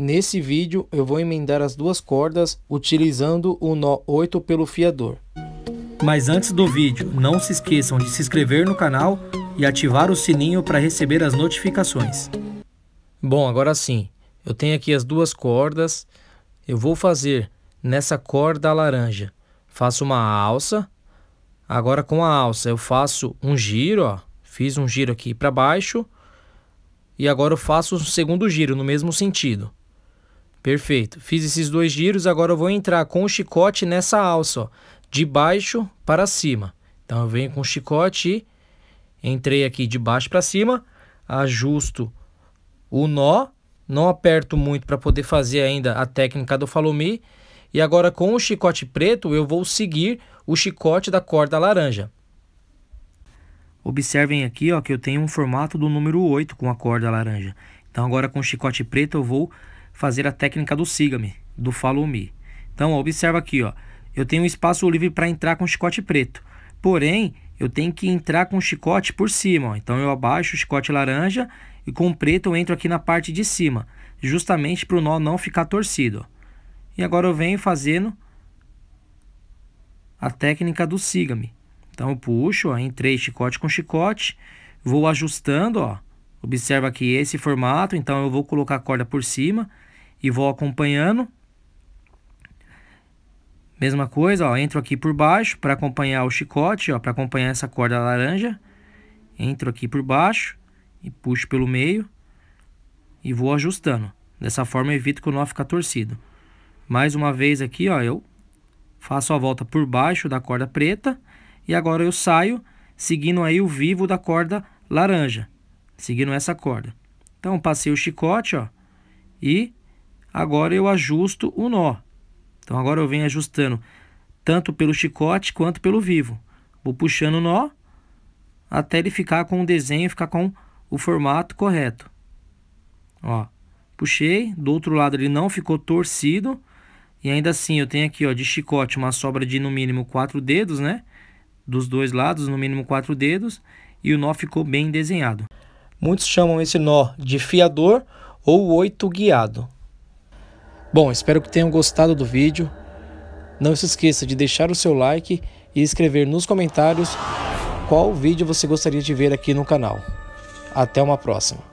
Nesse vídeo eu vou emendar as duas cordas utilizando o nó 8 pelo fiador. Mas antes do vídeo, não se esqueçam de se inscrever no canal e ativar o sininho para receber as notificações. Bom, agora sim, eu tenho aqui as duas cordas, eu vou fazer nessa corda laranja, faço uma alça, agora com a alça eu faço um giro, ó, fiz um giro aqui para baixo, e agora eu faço o segundo giro no mesmo sentido. Perfeito. Fiz esses dois giros, agora eu vou entrar com o chicote nessa alça, ó, de baixo para cima. Então eu venho com o chicote e entrei aqui de baixo para cima, ajusto o nó, não aperto muito para poder fazer ainda a técnica do follow me. E agora com o chicote preto eu vou seguir o chicote da corda laranja. Observem aqui ó, que eu tenho um formato do número 8 com a corda laranja. Então agora com o chicote preto eu vou fazer a técnica do siga-me, do follow me. Então, ó, observa aqui, ó. Eu tenho um espaço livre para entrar com chicote preto. Porém, eu tenho que entrar com o chicote por cima. Ó. Então, eu abaixo o chicote laranja e com o preto eu entro aqui na parte de cima, justamente para o nó não ficar torcido. Ó. E agora eu venho fazendo a técnica do siga-me. Então, eu puxo, ó, entrei chicote com chicote, vou ajustando, ó. Observa aqui esse formato, então eu vou colocar a corda por cima e vou acompanhando. Mesma coisa, ó, entro aqui por baixo para acompanhar o chicote, ó, para acompanhar essa corda laranja. Entro aqui por baixo e puxo pelo meio e vou ajustando. Dessa forma eu evito que o nó fique torcido. Mais uma vez aqui, ó, eu faço a volta por baixo da corda preta e agora eu saio seguindo aí o vivo da corda laranja, seguindo essa corda. Então passei o chicote, ó, e agora eu ajusto o nó. Então agora eu venho ajustando tanto pelo chicote quanto pelo vivo. Vou puxando o nó até ele ficar com o desenho, ficar com o formato correto. Ó, puxei, do outro lado ele não ficou torcido. E ainda assim eu tenho aqui, ó, de chicote uma sobra de no mínimo quatro dedos, né? Dos dois lados, no mínimo quatro dedos. E o nó ficou bem desenhado. Muitos chamam esse nó de fiador ou oito guiado. Bom, espero que tenham gostado do vídeo. Não se esqueça de deixar o seu like e escrever nos comentários qual vídeo você gostaria de ver aqui no canal. Até uma próxima.